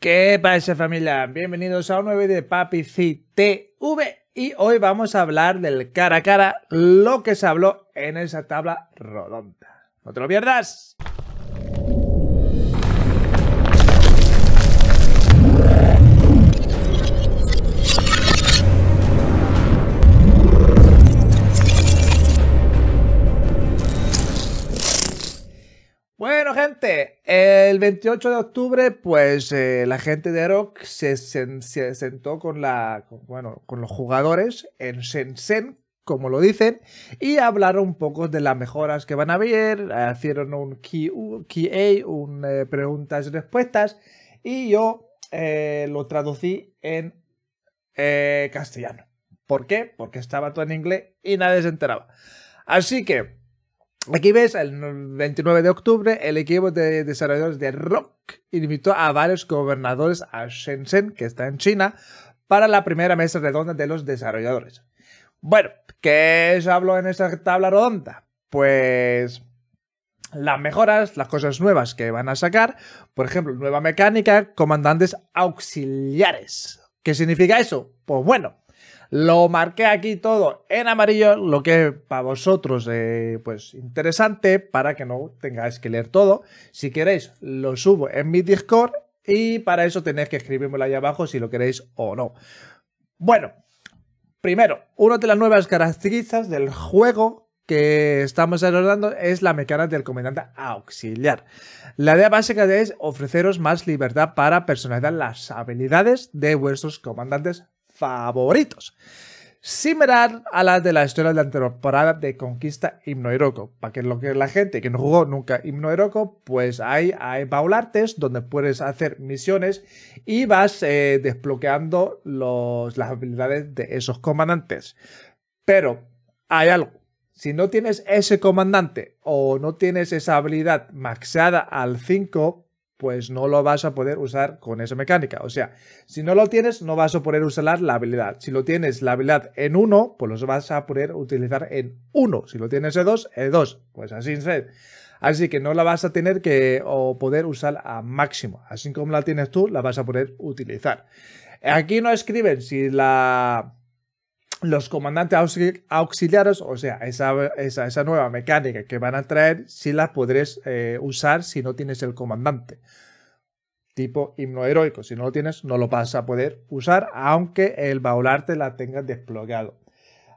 ¿Qué pasa familia? Bienvenidos a un nuevo vídeo de Papi y hoy vamos a hablar del cara a cara, lo que se habló en esa tabla redonda. ¡No te lo pierdas! el 28 de octubre, pues eh, la gente de Rock se, sentó con, la, bueno, con los jugadores en Shenzhen, como lo dicen, y hablaron un poco de las mejoras que van a haber, hicieron un QA, un eh, preguntas y respuestas, y yo eh, lo traducí en castellano. ¿Por qué? Porque estaba todo en inglés y nadie se enteraba. Así que Aquí ves, el 29 de octubre, el equipo de desarrolladores de Rock invitó a varios gobernadores a Shenzhen, que está en China, para la primera mesa redonda de los desarrolladores. Bueno, ¿qué se habló en esa tabla redonda? Pues las mejoras, las cosas nuevas que van a sacar, por ejemplo, nueva mecánica, comandantes auxiliares. ¿Qué significa eso? Pues bueno, lo marqué aquí todo en amarillo, lo que para vosotros eh, pues interesante para que no tengáis que leer todo. Si queréis, lo subo en mi Discord y para eso tenéis que escribírmelo ahí abajo si lo queréis o no. Bueno, primero, una de las nuevas características del juego que estamos abordando es la mecánica del comandante auxiliar. La idea básica es ofreceros más libertad para personalizar las habilidades de vuestros comandantes favoritos. similar a las de la historia de la temporada de Conquista Himno hiroko Para que lo que la gente que no jugó nunca Himno pues hay, hay baulartes donde puedes hacer misiones y vas eh, desbloqueando las habilidades de esos comandantes. Pero hay algo. Si no tienes ese comandante o no tienes esa habilidad maxada al 5, pues no lo vas a poder usar con esa mecánica. O sea, si no lo tienes, no vas a poder usar la habilidad. Si lo tienes la habilidad en 1, pues los vas a poder utilizar en 1. Si lo tienes en 2, en 2. Pues así es. Así que no la vas a tener que poder usar a máximo. Así como la tienes tú, la vas a poder utilizar. Aquí no escriben si la los comandantes auxiliares, o sea, esa, esa, nueva mecánica que van a traer, si sí la podrás eh, usar si no tienes el comandante. Tipo himno heroico, si no lo tienes, no lo vas a poder usar, aunque el baularte la tengas desplegado.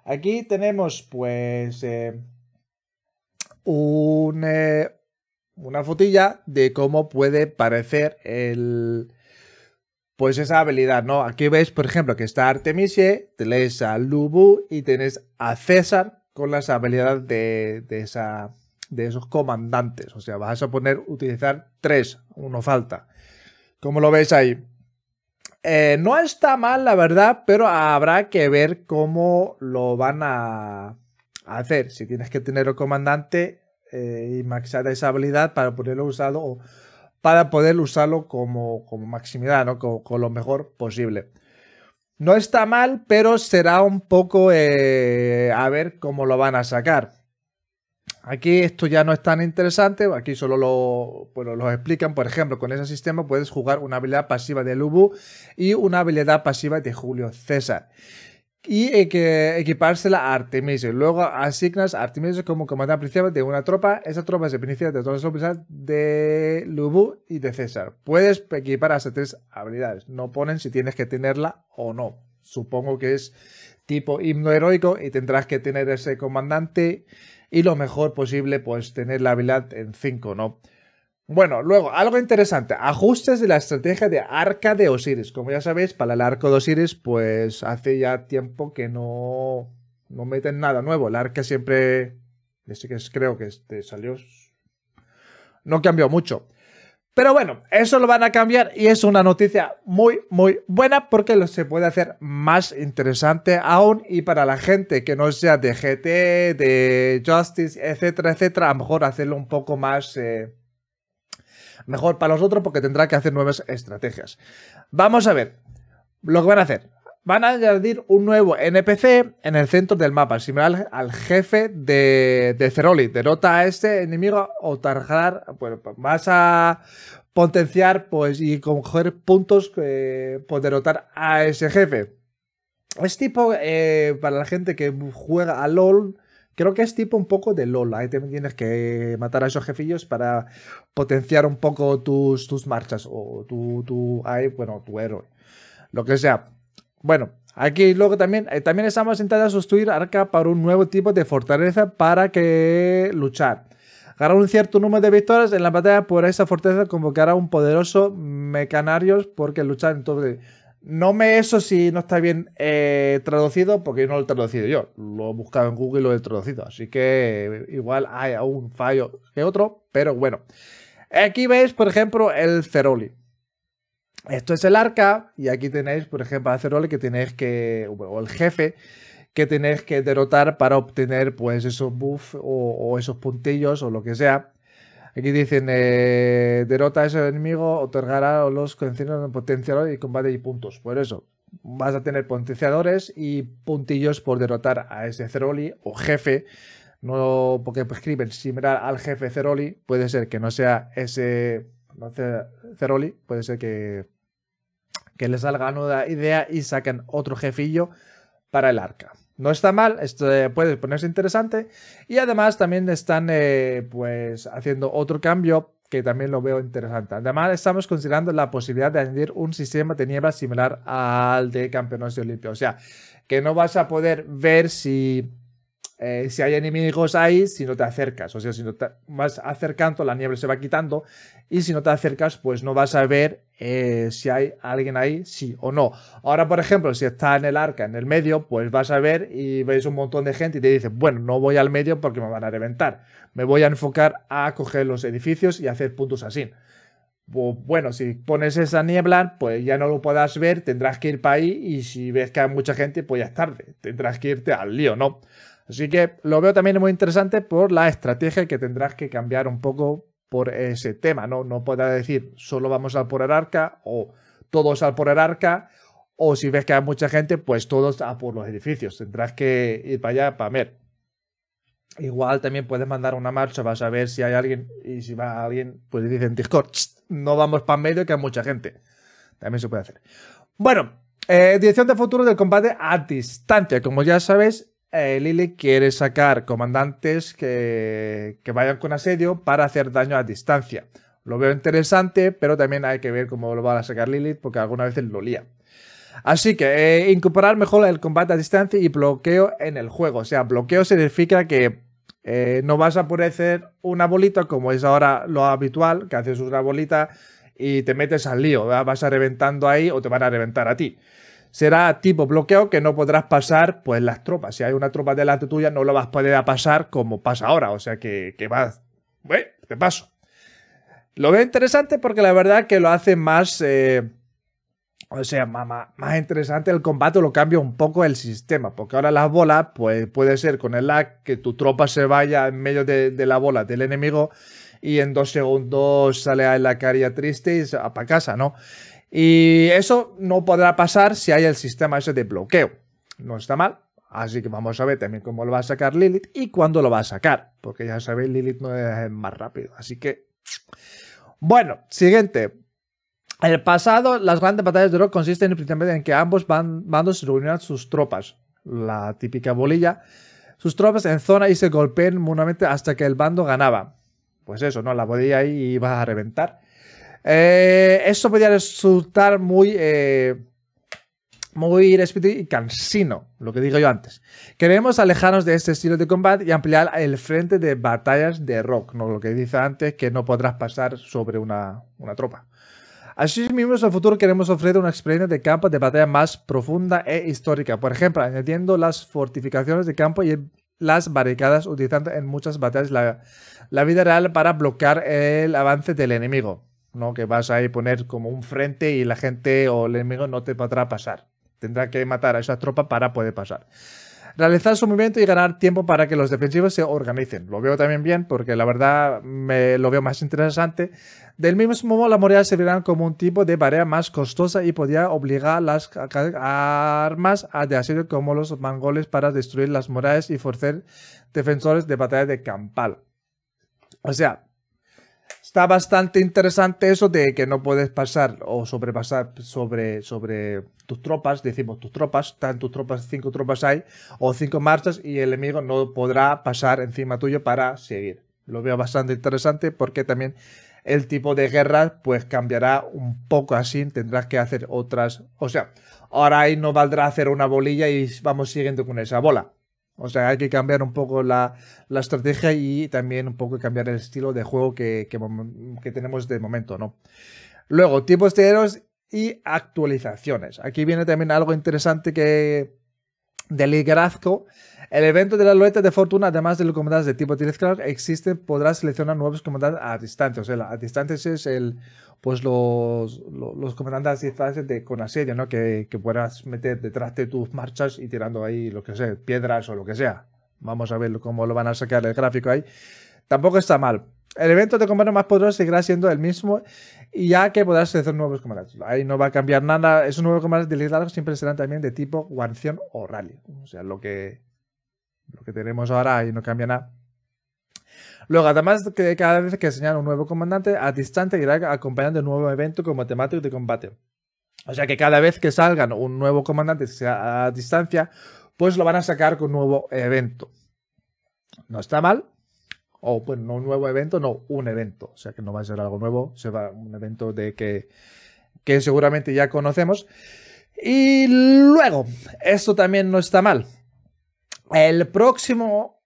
Aquí tenemos, pues, eh, eh, una fotilla de cómo puede parecer el, pues esa habilidad, ¿no? Aquí veis, por ejemplo, que está Artemise, tenéis a Lubu y tenés a César con las habilidades de, esa, de esos comandantes. O sea, vas a poner utilizar tres, uno falta. Como lo veis ahí. Eh, no está mal, la verdad, pero habrá que ver cómo lo van a hacer. Si tienes que tener el comandante eh, y maxar esa habilidad para ponerlo usado para poder usarlo como, maximidad, Con, lo mejor posible. No está mal, pero será un poco eh, a ver cómo lo van a sacar. Aquí esto ya no es tan interesante, aquí solo lo, explican, por ejemplo, con ese sistema puedes jugar una habilidad pasiva de Lubu y una habilidad pasiva de Julio César y eh, equipársela a Artemisio. Luego asignas a Artemisio como comandante principal de una tropa. Esa tropa se beneficia de todas las de Lubu y de César. Puedes equipar hasta tres habilidades. No ponen si tienes que tenerla o no. Supongo que es tipo himno heroico y tendrás que tener ese comandante y lo mejor posible pues tener la habilidad en cinco. ¿no? Bueno, luego, algo interesante, ajustes de la estrategia de Arca de Osiris. Como ya sabéis, para el Arco de Osiris, pues hace ya tiempo que no, no meten nada nuevo. El Arca siempre, este que creo que este salió, no cambió mucho. Pero bueno, eso lo van a cambiar y es una noticia muy, muy buena porque lo se puede hacer más interesante aún y para la gente que no sea de GT, de Justice, etcétera, etcétera, a lo mejor hacerlo un poco más... Eh, mejor para los otros porque tendrá que hacer nuevas estrategias. Vamos a ver lo que van a hacer. Van a añadir un nuevo NPC en el centro del mapa, similar al jefe de, de Ceroli. Derrota a este enemigo o Pues vas a potenciar pues, y coger puntos eh, por derrotar a ese jefe. Es tipo, eh, para la gente que juega a LOL, Creo que es tipo un poco de Lola, ¿eh? tienes que matar a esos jefillos para potenciar un poco tus, tus marchas o tu, tu, bueno, tu héroe, lo que sea. Bueno, aquí luego también, eh, también estamos intentando sustituir Arca para un nuevo tipo de fortaleza para que luchar. Ganar un cierto número de victorias en la batalla por esa fortaleza convocará un poderoso mecanarios porque luchar en todo... No me eso si no está bien eh, traducido, porque no lo he traducido yo. Lo he buscado en Google y lo he traducido. Así que igual hay un fallo que otro, pero bueno. Aquí veis, por ejemplo, el Ceroli. Esto es el arca, y aquí tenéis, por ejemplo, el Ceroli que tenéis que. o el jefe que tenéis que derrotar para obtener, pues, esos buffs o esos puntillos o lo que sea Aquí dicen, eh, derrota a ese enemigo, otorgará los en potenciador y combate y puntos. Por eso, vas a tener potenciadores y puntillos por derrotar a ese Ceroli o jefe. No porque si similar al jefe Ceroli, puede ser que no sea ese Ceroli, puede ser que, que le salga nueva idea y saquen otro jefillo para el arca. No está mal, esto eh, puede ponerse interesante. Y además también están eh, pues haciendo otro cambio que también lo veo interesante. Además estamos considerando la posibilidad de añadir un sistema de niebla similar al de Campeonatos de Olimpia. O sea, que no vas a poder ver si eh, si hay enemigos ahí, si no te acercas, o sea, si no te vas acercando, la niebla se va quitando y si no te acercas, pues no vas a ver eh, si hay alguien ahí, sí o no. Ahora, por ejemplo, si está en el arca, en el medio, pues vas a ver y veis un montón de gente y te dices, bueno, no voy al medio porque me van a reventar, me voy a enfocar a coger los edificios y hacer puntos así. Bueno, si pones esa niebla, pues ya no lo podrás ver, tendrás que ir para ahí y si ves que hay mucha gente, pues ya es tarde, tendrás que irte al lío, ¿no? Así que lo veo también muy interesante por la estrategia que tendrás que cambiar un poco por ese tema, ¿no? No podrás decir solo vamos al por el arca o todos al por el arca o si ves que hay mucha gente, pues todos a por los edificios. Tendrás que ir para allá para ver. Igual también puedes mandar una marcha, vas a ver si hay alguien y si va alguien, pues dicen Discord, no vamos para medio que hay mucha gente. También se puede hacer. Bueno, eh, dirección de futuro del combate a distancia. Como ya sabes, eh, Lilith quiere sacar comandantes que, vayan con asedio para hacer daño a distancia. Lo veo interesante, pero también hay que ver cómo lo va a sacar Lilith, porque algunas veces lo lía. Así que eh, incorporar mejor el combate a distancia y bloqueo en el juego. O sea, bloqueo significa que eh, no vas a poder hacer una bolita como es ahora lo habitual, que haces una bolita y te metes al lío, vas a reventando ahí o te van a reventar a ti será tipo bloqueo que no podrás pasar pues las tropas. Si hay una tropa delante tuya no lo vas a poder pasar como pasa ahora, o sea que, que vas, bueno, te paso. Lo veo interesante porque la verdad que lo hace más, eh, o sea, más, más, interesante el combate, lo cambia un poco el sistema, porque ahora las bolas, pues puede ser con el lag que tu tropa se vaya en medio de, la bola del enemigo y en dos segundos sale a la caria triste y se va para casa, ¿no? Y eso no podrá pasar si hay el sistema ese de bloqueo. No está mal. Así que vamos a ver también cómo lo va a sacar Lilith y cuándo lo va a sacar. Porque ya sabéis, Lilith no es más rápido. Así que... Bueno, siguiente. En el pasado, las grandes batallas de rock consisten principalmente en que ambos bandos reunieran sus tropas. La típica bolilla. Sus tropas en zona y se golpeen mutuamente hasta que el bando ganaba. Pues eso, ¿no? La bolilla ahí iba a reventar. Eh, esto podría resultar muy... Eh, muy y cansino, lo que digo yo antes. Queremos alejarnos de este estilo de combate y ampliar el frente de batallas de rock, ¿no? lo que dice antes, que no podrás pasar sobre una, una tropa. mismo en el futuro queremos ofrecer una experiencia de campo de batalla más profunda e histórica, por ejemplo, añadiendo las fortificaciones de campo y las barricadas utilizando en muchas batallas la vida real para bloquear el avance del enemigo. ¿no? Que vas a poner como un frente y la gente o el enemigo no te podrá pasar. Tendrá que matar a esa tropa para poder pasar. Realizar su movimiento y ganar tiempo para que los defensivos se organicen. Lo veo también bien porque la verdad me lo veo más interesante. Del mismo modo, las murallas servirán como un tipo de tarea más costosa y podría obligar las armas a de como los mangoles para destruir las murallas y forzar defensores de batalla de Campal. O sea, está bastante interesante eso de que no puedes pasar o sobrepasar sobre, sobre tus tropas, decimos tus tropas, están tus tropas, cinco tropas hay, o cinco marchas y el enemigo no podrá pasar encima tuyo para seguir. Lo veo bastante interesante porque también el tipo de guerra pues cambiará un poco así, tendrás que hacer otras, o sea, ahora ahí no valdrá hacer una bolilla y vamos siguiendo con esa bola o sea, hay que cambiar un poco la, estrategia y también un poco cambiar el estilo de juego que, tenemos de momento, ¿no? Luego, tipos de héroes y actualizaciones. Aquí viene también algo interesante que, del liderazgo. El evento de la alueta de fortuna, además de los comandantes de tipo Clark, existe, podrás seleccionar nuevos comandantes a distancia. O sea, a distancia es el, pues los, comandantes de, con asedio, ¿no? Que, que, puedas meter detrás de tus marchas y tirando ahí, lo que sea, piedras o lo que sea. Vamos a ver cómo lo van a sacar el gráfico ahí tampoco está mal. El evento de combate más poderoso seguirá siendo el mismo, y ya que podrás hacer nuevos comandantes. Ahí no va a cambiar nada. Esos nuevos de Lidl siempre serán también de tipo guarnición o rally. O sea, lo que, lo que tenemos ahora ahí no cambia nada. Luego, además que cada vez que señala un nuevo comandante, a distancia irá acompañando un nuevo evento como temático de combate. O sea que cada vez que salgan un nuevo comandante a distancia, pues lo van a sacar con un nuevo evento. No está mal, o bueno, pues, no un nuevo evento, no, un evento. O sea que no va a ser algo nuevo, se va un evento de que, seguramente ya conocemos. Y luego, esto también no está mal. El próximo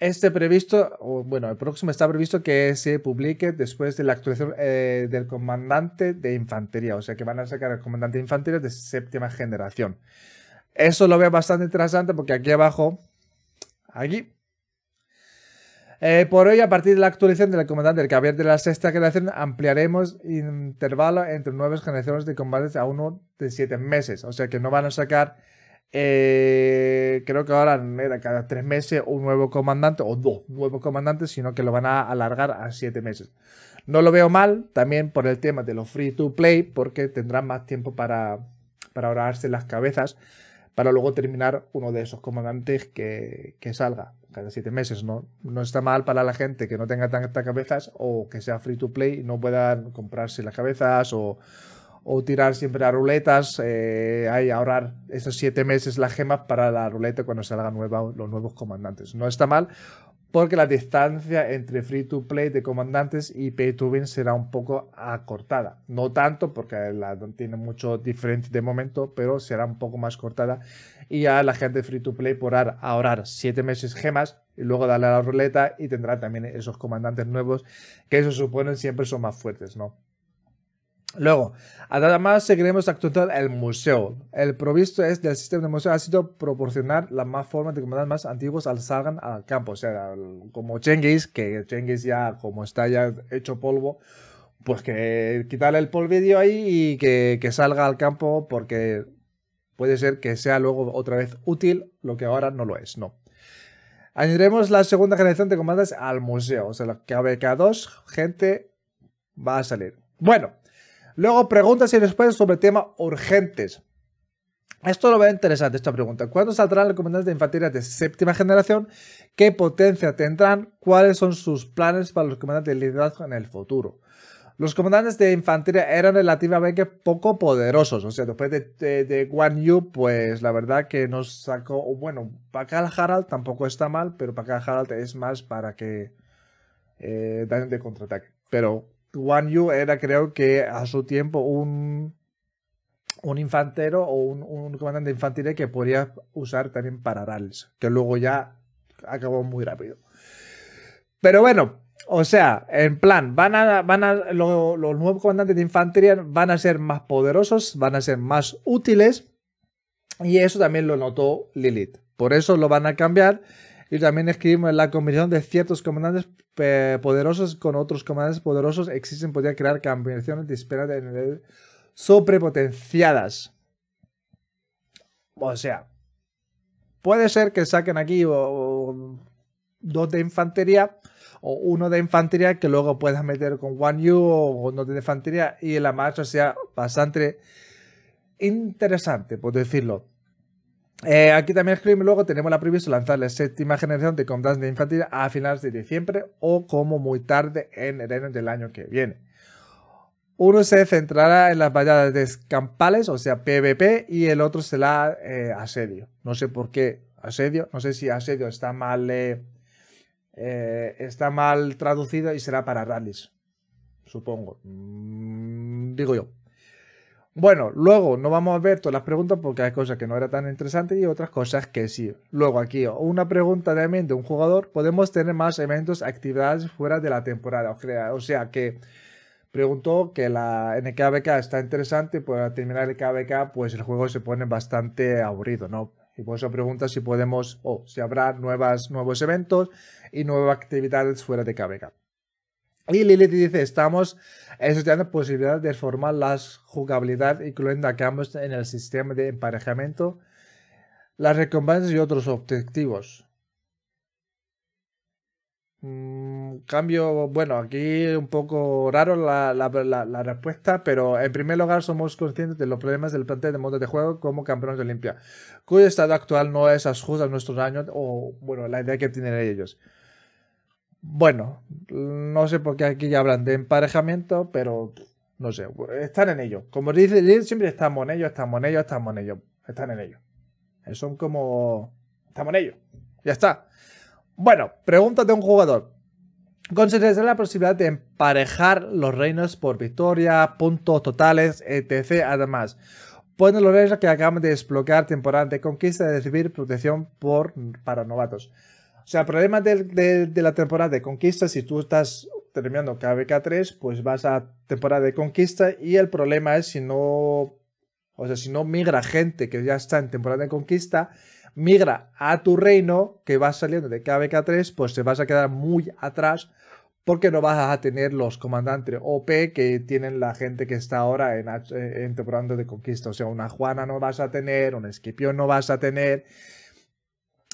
este previsto, bueno, el próximo está previsto que se publique después de la actualización eh, del comandante de infantería, o sea que van a sacar el comandante de infantería de séptima generación. Eso lo veo bastante interesante porque aquí abajo, aquí, eh, por hoy, a partir de la actualización del comandante del cabier de la sexta generación, ampliaremos intervalo entre nuevas generaciones de combates a uno de siete meses. O sea que no van a sacar, eh, creo que ahora era cada tres meses un nuevo comandante o dos nuevos comandantes, sino que lo van a alargar a siete meses. No lo veo mal, también por el tema de los free to play, porque tendrán más tiempo para, para las cabezas para luego terminar uno de esos comandantes que, salga cada siete meses. ¿no? no está mal para la gente que no tenga tantas cabezas o que sea free to play y no puedan comprarse las cabezas o, tirar siempre a ruletas, Hay eh, ahí ahorrar esos siete meses las gemas para la ruleta cuando salgan nueva, los nuevos comandantes. No está mal porque la distancia entre free to play de comandantes y pay to win será un poco acortada. No tanto, porque la, tiene mucho diferente de momento, pero será un poco más cortada. Y a la gente free to play podrá ahorrar 7 meses gemas y luego darle a la ruleta y tendrá también esos comandantes nuevos que eso supone siempre son más fuertes, ¿no? Luego, además seguiremos actualizando el museo. El provisto es del sistema de museo ha sido proporcionar las más formas de comandantes más antiguos al salgan al campo. O sea, como Genghis, que Genghis ya como está ya hecho polvo, pues que quitarle el polvillo ahí y que, que salga al campo porque puede ser que sea luego otra vez útil, lo que ahora no lo es, no. Añadiremos la segunda generación de comandantes al museo. O sea, la kbk dos gente, va a salir. Bueno, Luego preguntas y respuestas sobre temas urgentes. Esto lo veo interesante, esta pregunta. ¿Cuándo saldrán los comandantes de infantería de séptima generación? ¿Qué potencia tendrán? ¿Cuáles son sus planes para los comandantes de liderazgo en el futuro? Los comandantes de infantería eran relativamente poco poderosos. O sea, después de, Guan Yu, pues la verdad que nos sacó... Bueno, Pakal Harald tampoco está mal, pero Pakal Harald es más para que eh, daño de contraataque. Pero Wanyu Yu era, creo que a su tiempo, un, un infantero o un, un comandante infantería que podía usar también para Rales, que luego ya acabó muy rápido. Pero bueno, o sea, en plan, van a, los nuevos comandantes de infantería van a ser más poderosos, van a ser más útiles, y eso también lo notó Lilith. Por eso lo van a cambiar y también escribimos la combinación de ciertos comandantes poderosos con otros comandantes poderosos existen, podría crear combinaciones disparadas sobrepotenciadas. O sea, puede ser que saquen aquí dos de infantería o uno de infantería que luego puedas meter con One U o uno de infantería y la marcha sea bastante interesante, por decirlo. Eh, aquí también escribe. luego tenemos la previsión de lanzar la séptima generación de compras de infantil a finales de diciembre o como muy tarde en enero del año que viene. Uno se centrará en las valladas de escampales, o sea, PvP, y el otro será eh, asedio. No sé por qué asedio, no sé si asedio está mal, eh, está mal traducido y será para rallies, supongo. Mm, digo yo. Bueno, luego no vamos a ver todas las preguntas porque hay cosas que no era tan interesantes y otras cosas que sí. Luego aquí, una pregunta también de un jugador, podemos tener más eventos, actividades fuera de la temporada. O sea que preguntó que la NKBK está interesante, pues al terminar el KBK pues el juego se pone bastante aburrido, ¿no? Y por eso pregunta si podemos, o si habrá nuevas, nuevos eventos y nuevas actividades fuera de KBK. Y Lilith dice, estamos eh, estudiando posibilidades de formar las jugabilidad, incluyendo cambios en el sistema de emparejamiento, las recompensas y otros objetivos. Mm, cambio, bueno, aquí un poco raro la, respuesta, pero en primer lugar somos conscientes de los problemas del plantel de modo de juego como campeones de Olimpia, cuyo estado actual no es ajusta a nuestros años o, bueno, la idea que tienen ellos. Bueno, no sé por qué aquí ya hablan de emparejamiento, pero no sé, están en ello. Como dice Lil, siempre estamos en ello, estamos en ello, estamos en ello. Están en ello. Eh, son como... Estamos en ello. Ya está. Bueno, pregúntate de un jugador. Considera la posibilidad de emparejar los reinos por victoria, puntos totales, etc. Además, pueden los reinos que acaban de desbloquear temporada de conquista de recibir protección por, para novatos. O sea, el problema de, la temporada de conquista, si tú estás terminando KBK 3, pues vas a temporada de conquista y el problema es si no, o sea, si no migra gente que ya está en temporada de conquista, migra a tu reino que va saliendo de KBK 3, pues te vas a quedar muy atrás porque no vas a tener los comandantes OP que tienen la gente que está ahora en, temporada de conquista. O sea, una Juana no vas a tener, un Escipión no vas a tener.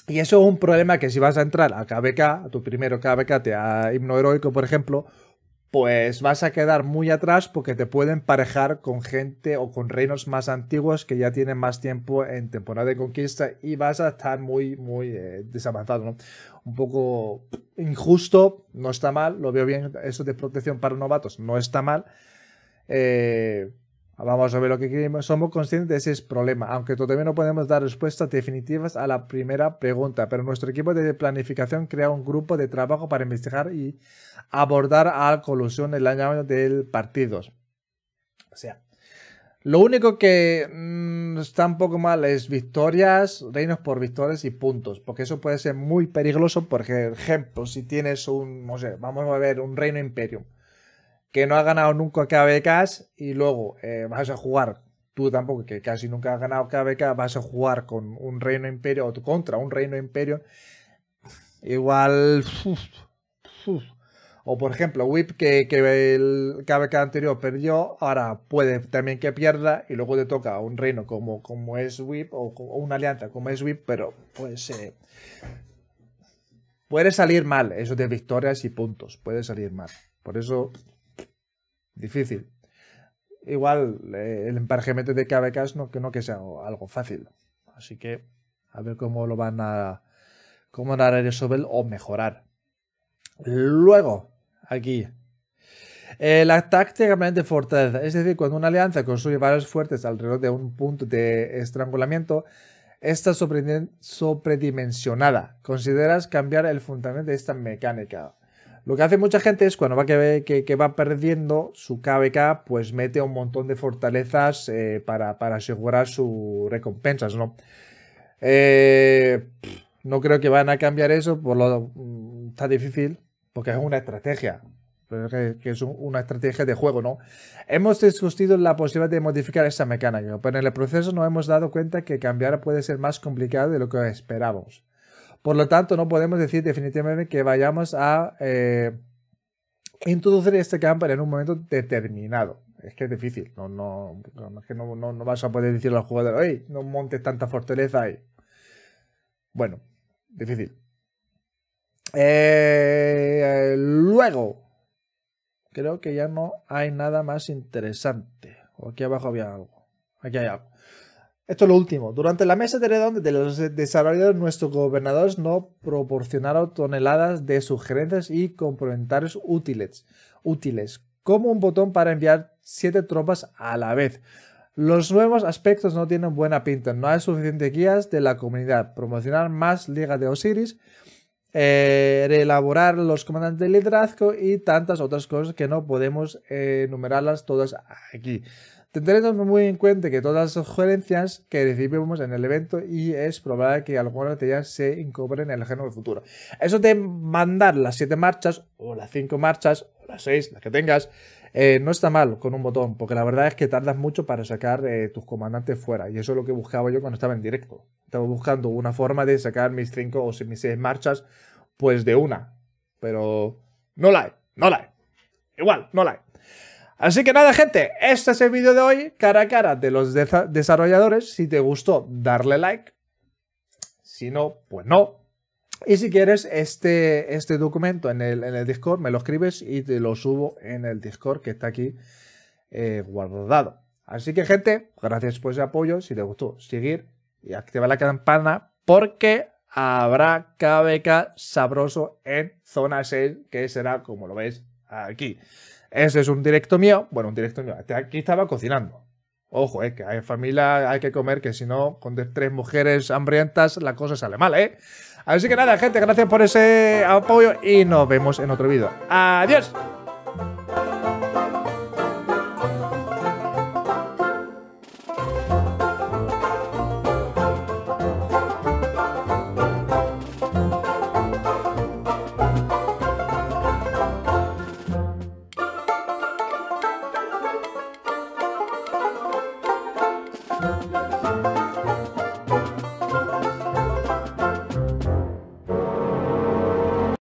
Y eso es un problema que si vas a entrar a KBK, a tu primero KBK, a Himno Heroico, por ejemplo, pues vas a quedar muy atrás porque te pueden parejar con gente o con reinos más antiguos que ya tienen más tiempo en temporada de conquista y vas a estar muy, muy eh, desavanzado, ¿no? Un poco injusto, no está mal, lo veo bien, eso de protección para novatos no está mal. Eh, Vamos a ver lo que queremos. Somos conscientes de ese problema, aunque todavía no podemos dar respuestas definitivas a la primera pregunta, pero nuestro equipo de planificación crea un grupo de trabajo para investigar y abordar a colusión en el año del partido. O sea, lo único que mm, está un poco mal es victorias, reinos por victorias y puntos, porque eso puede ser muy peligroso, por ejemplo, si tienes un, no sé, vamos a ver, un reino imperio que no ha ganado nunca KBKs y luego eh, vas a jugar, tú tampoco, que casi nunca has ganado KBK, vas a jugar con un reino imperio o contra un reino imperio. Igual. O por ejemplo, Whip que, que, el KBK anterior perdió, ahora puede también que pierda y luego te toca un reino como, como es Whip o, una alianza como es Whip, pero pues eh, puede salir mal eso de victorias y puntos, puede salir mal. Por eso difícil. Igual eh, el emparejamiento de KBKs no que, no que sea algo fácil. Así que a ver cómo lo van a cómo van sobre o mejorar. Luego, aquí. Eh, la táctica de fortaleza, es decir, cuando una alianza construye varios fuertes alrededor de un punto de estrangulamiento, está sobredimensionada. Consideras cambiar el fundamento de esta mecánica. Lo que hace mucha gente es cuando va que, va perdiendo su KBK, pues mete un montón de fortalezas eh, para, asegurar sus recompensas, eh, ¿no? creo que van a cambiar eso, por lo mm, está difícil, porque es una estrategia. que, es una estrategia de juego, ¿no? Hemos discutido la posibilidad de modificar esa mecánica, pero en el proceso nos hemos dado cuenta que cambiar puede ser más complicado de lo que esperábamos. Por lo tanto, no podemos decir definitivamente que vayamos a eh, introducir este camper en un momento determinado. Es que es difícil, no, no, no, vas a poder decirle al jugador, oye, no montes tanta fortaleza ahí. Bueno, difícil. Eh, luego, creo que ya no hay nada más interesante. O aquí abajo había algo. Aquí hay algo. Esto es lo último. Durante la mesa de redonda de los desarrolladores, nuestros gobernadores no proporcionaron toneladas de sugerencias y complementarios útiles, útiles, como un botón para enviar siete tropas a la vez. Los nuevos aspectos no tienen buena pinta, no hay suficientes guías de la comunidad, promocionar más ligas de Osiris, eh, reelaborar los comandantes de liderazgo y tantas otras cosas que no podemos eh, enumerarlas todas aquí. Tendremos muy en cuenta que todas las sugerencias que recibimos en el evento y es probable que algunas de ellas se incorporen en el del futuro. Eso de mandar las 7 marchas, o las 5 marchas, o las 6, las que tengas, eh, no está mal con un botón, porque la verdad es que tardas mucho para sacar eh, tus comandantes fuera. Y eso es lo que buscaba yo cuando estaba en directo. Estaba buscando una forma de sacar mis 5 o mis 6 marchas, pues de una. Pero no la hay, no la hay. Igual, no la hay. Así que nada, gente, este es el vídeo de hoy, cara a cara de los desarrolladores. Si te gustó, darle like. Si no, pues no. Y si quieres este, este documento en el, en Discord, me lo escribes y te lo subo en el Discord que está aquí eh, guardado. Así que, gente, gracias por ese apoyo. Si te gustó, seguir y activar la campana porque habrá KBK sabroso en zona 6, que será como lo veis aquí. Ese es un directo mío. Bueno, un directo mío. Este aquí estaba cocinando. Ojo, es eh, que hay familia, hay que comer, que si no, con tres mujeres hambrientas, la cosa sale mal, ¿eh? Así que nada, gente, gracias por ese apoyo y nos vemos en otro vídeo. ¡Adiós!